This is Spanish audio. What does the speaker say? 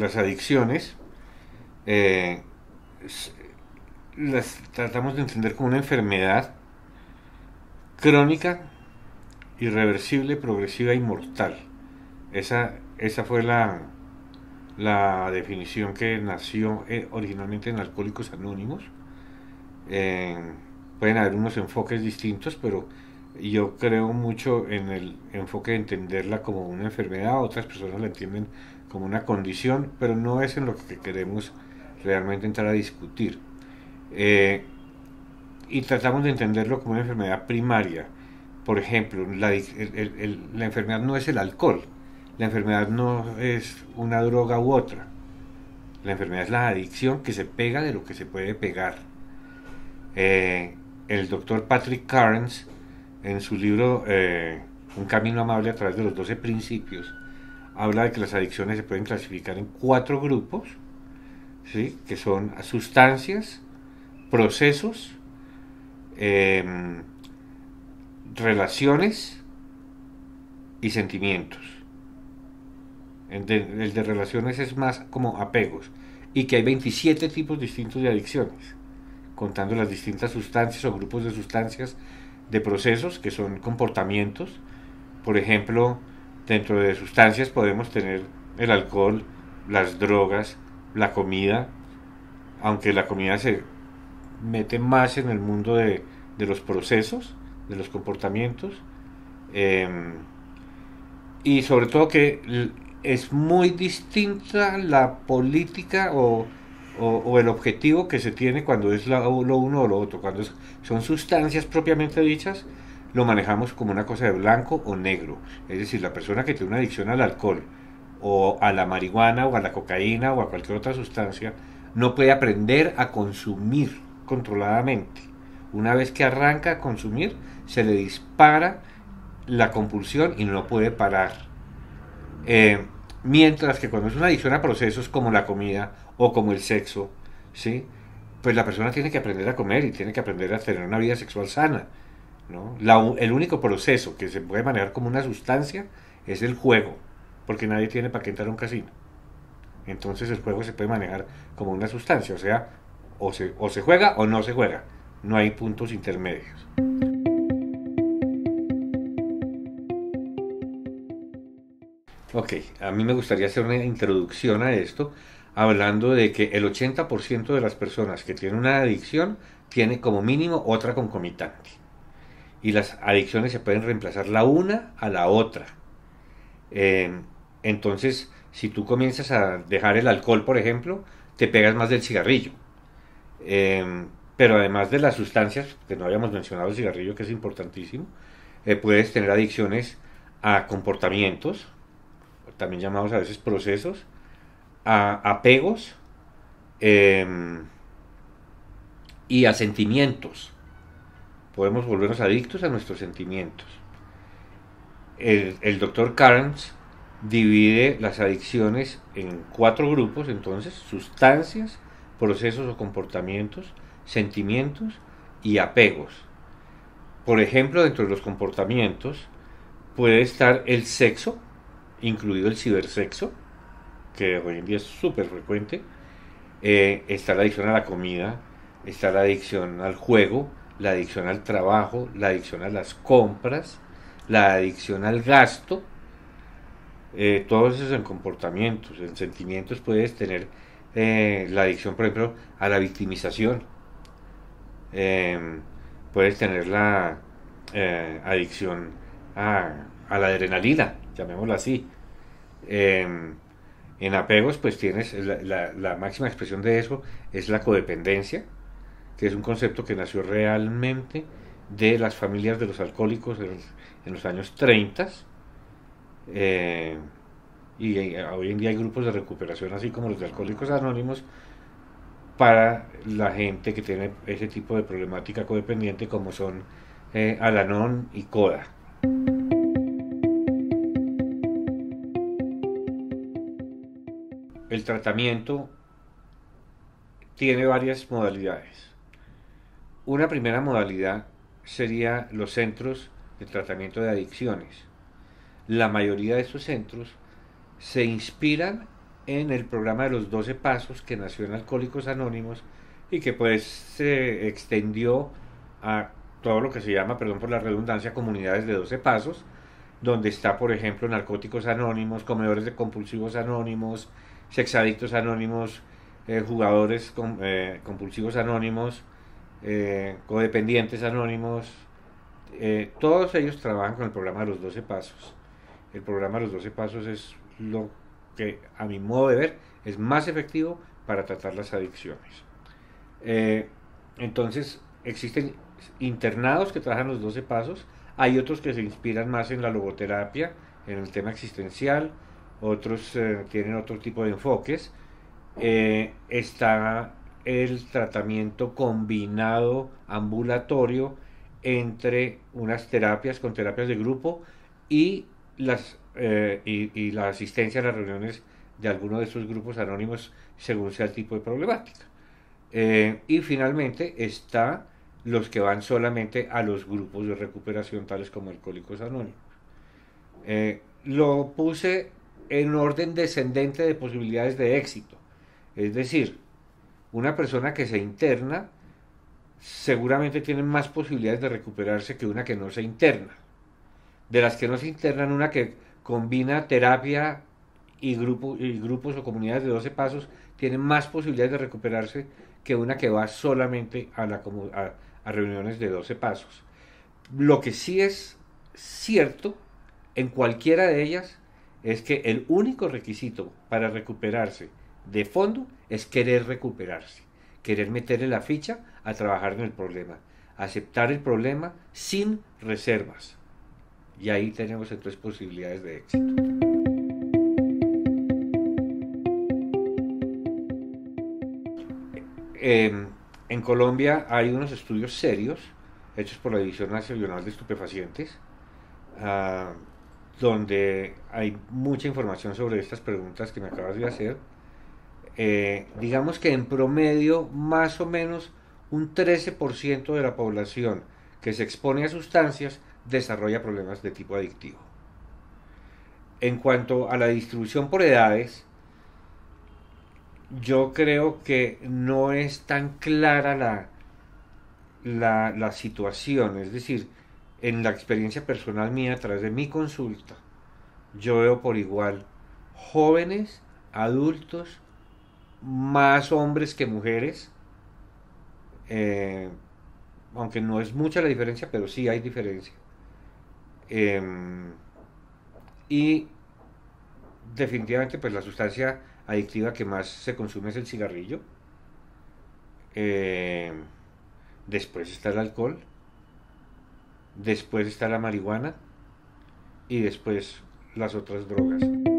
las adicciones eh, las tratamos de entender como una enfermedad crónica, irreversible, progresiva y mortal. Esa, esa fue la, la definición que nació eh, originalmente en Alcohólicos Anónimos. Eh, pueden haber unos enfoques distintos, pero yo creo mucho en el enfoque de entenderla como una enfermedad. Otras personas la entienden como una condición, pero no es en lo que queremos realmente entrar a discutir. Eh, y tratamos de entenderlo como una enfermedad primaria. Por ejemplo, la, enfermedad no es el alcohol, la enfermedad no es una droga u otra. La enfermedad es la adicción que se pega de lo que se puede pegar. Eh, el doctor Patrick Carnes, en su libro eh, Un camino amable a través de los 12 principios, habla de que las adicciones se pueden clasificar en cuatro grupos, ¿sí? que son sustancias, procesos, em, relaciones y sentimientos. de, el de, relaciones es más como apegos y que hay 27 tipos distintos de adicciones, contando las distintas sustancias o grupos de sustancias de procesos que son comportamientos. Por ejemplo, dentro de sustancias podemos tener el alcohol, las drogas, la comida, aunque la comida se mete más en el mundo de, los procesos, de los comportamientos, em, y sobre todo que es muy distinta la política o, o, el objetivo que se tiene cuando es lo uno o lo otro, cuando son sustancias propiamente dichas, lo manejamos como una cosa de blanco o negro. Es decir, la persona que tiene una adicción al alcohol o a la marihuana o a la cocaína o a cualquier otra sustancia, no puede aprender a consumir controladamente. Una vez que arranca a consumir, se le dispara la compulsión y no puede parar. Eh, mientras que cuando es una adicción a procesos como la comida o como el sexo, ¿sí? pues la persona tiene que aprender a comer y tiene que aprender a tener una vida sexual sana el único proceso que se puede manejar como una sustancia es el juego, porque nadie tiene para qué entrar a un casino. Entonces el juego se puede manejar como una sustancia, o sea, o se, o se juega o no se juega. No hay puntos intermedios. Ok, a mí me gustaría hacer una introducción a esto, hablando de que el 80% de las personas que tienen una adicción tiene como mínimo otra concomitante y las adicciones se pueden reemplazar la una a la otra. Em, entonces, si tú comienzas a dejar el alcohol, por ejemplo, te pegas más del cigarrillo. Em, pero además de las sustancias, que no habíamos mencionado el cigarrillo, que es importantísimo, eh, puedes tener adicciones a comportamientos, también llamados a veces procesos, a apegos em, y a sentimientos podemos volvernos adictos a nuestros sentimientos. El, doctor Carnes divide las adicciones en cuatro grupos, entonces, sustancias, procesos o comportamientos, sentimientos y apegos. Por ejemplo, dentro de los comportamientos puede estar el sexo, incluido el cibersexo, que hoy en día es súper frecuente, eh, está la adicción a la comida, está la adicción al juego, la adicción al trabajo, la adicción a las compras, la adicción al gasto, eh, todos esos en comportamientos, en sentimientos puedes tener eh, la adicción, por ejemplo, a la victimización, em, puedes tener la eh, adicción a, la adrenalina, llamémosla así. Em, en apegos, pues tienes la máxima expresión de eso es la codependencia, que es un concepto que nació realmente de las familias de los alcohólicos en, los años 30. Eh, y hoy en día hay grupos de recuperación, así como los de Alcohólicos Anónimos, para la gente que tiene ese tipo de problemática codependiente, como son eh, Alanón y Coda. El tratamiento tiene varias modalidades. Una primera modalidad sería los centros de tratamiento de adicciones. La mayoría de estos centros se inspiran en el programa de los 12 pasos que nació en Alcohólicos Anónimos y que pues se extendió a todo lo que se llama, perdón por la redundancia, comunidades de 12 pasos, donde está, por ejemplo, narcóticos anónimos, comedores de compulsivos anónimos, sexadictos anónimos, eh, jugadores eh, compulsivos anónimos, eh, codependientes anónimos, eh, todos ellos trabajan con el programa de los 12 pasos. El programa de los 12 pasos es lo que, a mi modo de ver, es más efectivo para tratar las adicciones. Eh, entonces, existen internados que trabajan los 12 pasos, hay otros que se inspiran más en la logoterapia, en el tema existencial, otros tienen otro tipo de enfoques. está el tratamiento combinado ambulatorio entre unas terapias con terapias de grupo y, las, eh, y, la asistencia a las reuniones de alguno de estos grupos anónimos según sea el tipo de problemática. Eh, y finalmente está los que van solamente a los grupos de recuperación, tales como Alcohólicos Anónimos. Eh, lo puse en orden descendente de posibilidades de éxito. Es decir, una persona que se interna seguramente tiene más posibilidades de recuperarse que una que no se interna. De las que no se internan, una que combina terapia y, y grupos o comunidades de 12 pasos tiene más posibilidades de recuperarse que una que va solamente a, la, a reuniones de 12 pasos. Lo que sí es cierto en cualquiera de ellas es que el único requisito para recuperarse de fondo es querer recuperarse, querer meterle la ficha a trabajar en el problema, aceptar el problema sin reservas. Y ahí tenemos entonces posibilidades de éxito. Em, en Colombia hay unos estudios serios hechos por la División Nacional de Estupefacientes, ah, donde hay mucha información sobre estas preguntas que me acabas de hacer eh, digamos que en promedio más o menos un 13% de la población que se expone a sustancias desarrolla problemas de tipo adictivo. En cuanto a la distribución por edades, yo creo que no es tan clara la, la, la, situación. Es decir, en la experiencia personal mía, a través de mi consulta, yo veo por igual jóvenes, adultos más hombres que mujeres. Eh, aunque no es mucha la diferencia, pero sí hay diferencia. Em, y definitivamente, pues la sustancia adictiva que más se consume es el cigarrillo. Em, después está el alcohol. Después está la marihuana. Y después las otras drogas.